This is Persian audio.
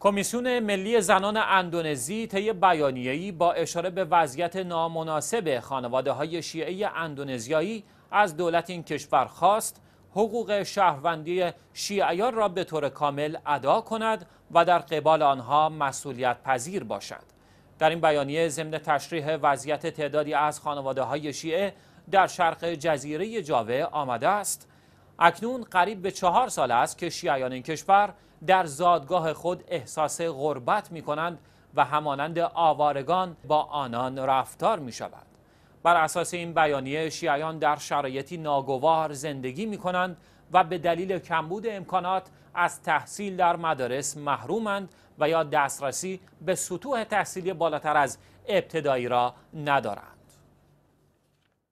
کمیسیون ملی زنان اندونزی طی بیانیه‌ای با اشاره به وضعیت نامناسب خانواده های شیعه اندونزیایی از دولت این کشور خواست حقوق شهروندی شیعیان را به طور کامل ادا کند و در قبال آنها مسئولیت پذیر باشد. در این بیانیه ضمن تشریح وضعیت تعدادی از خانواده های شیعه در شرق جزیره جاوه آمده است اکنون قریب به چهار سال است که شیعیان این کشور در زادگاه خود احساس غربت می کنند و همانند آوارگان با آنان رفتار می شود. بر اساس این بیانیه شیعیان در شرایطی ناگوار زندگی می کنند و به دلیل کمبود امکانات از تحصیل در مدارس محرومند و یا دسترسی به سطوح تحصیلی بالاتر از ابتدایی را ندارند.